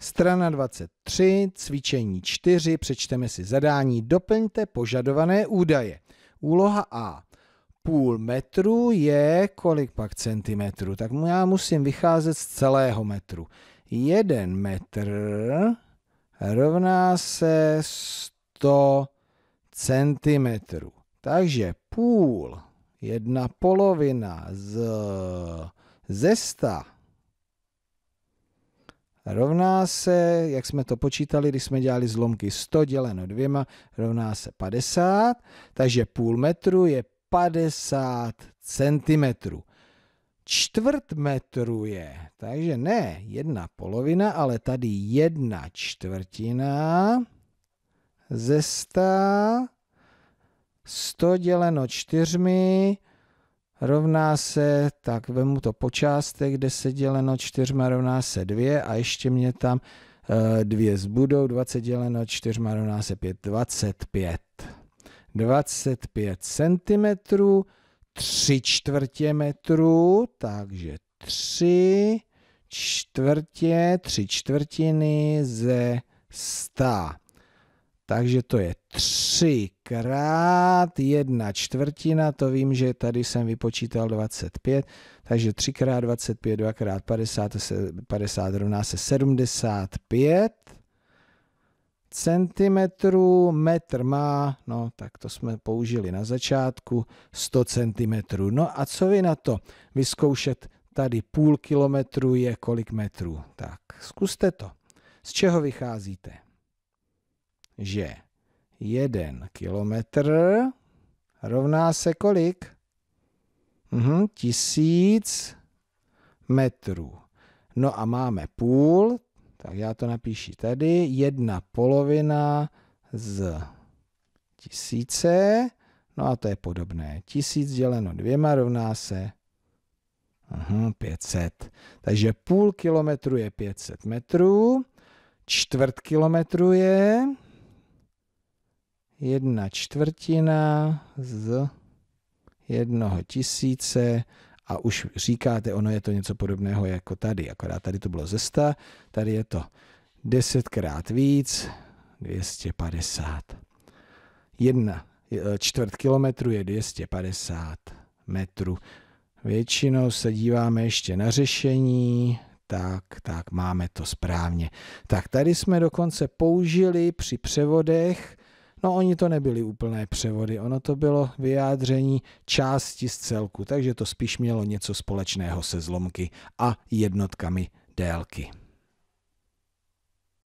Strana 23, cvičení 4, přečteme si zadání, doplňte požadované údaje. Úloha A. Půl metru je kolik pak centimetrů? Tak já musím vycházet z celého metru. 1 metr rovná se 100 centimetrů. Takže půl, jedna polovina z, ze 100 rovná se, jak jsme to počítali, když jsme dělali zlomky 100 děleno dvěma, rovná se 50, takže půl metru je 50 centimetrů. Čtvrt metru je, takže ne jedna polovina, ale tady jedna čtvrtina ze 100, 100 děleno čtyřmi, rovná se, tak vemu to počástek, 10 děleno 4 rovná se 2 a ještě mě tam 2 eh, zbudou, 20 děleno 4 rovná se 5, 25. 25 cm, 3 čtvrtě metru, takže 3 čtvrtě, 3 čtvrtiny ze 100. Takže to je 3 krát 1 čtvrtina, to vím, že tady jsem vypočítal 25, takže 3 krát 25, 2 krát 50, 50 rovná se 75 centimetrů, metr má, no tak to jsme použili na začátku, 100 centimetrů. No a co vy na to? Vyzkoušet tady půl kilometru je kolik metrů. Tak zkuste to. Z čeho vycházíte? že jeden kilometr rovná se kolik? Mhm, tisíc metrů. No a máme půl, tak já to napíši tady. Jedna polovina z tisíce, no a to je podobné. Tisíc děleno dvěma rovná se Aha, mhm, 500. Takže půl kilometru je 500 metrů, čtvrt kilometru je jedna čtvrtina z jednoho tisíce a už říkáte, ono je to něco podobného jako tady, akorát tady to bylo ze 100, tady je to desetkrát víc, 250. Jedna e, čtvrt kilometru je 250 metrů. Většinou se díváme ještě na řešení, tak, tak, máme to správně. Tak tady jsme dokonce použili při převodech No oni to nebyly úplné převody, ono to bylo vyjádření části z celku, takže to spíš mělo něco společného se zlomky a jednotkami délky.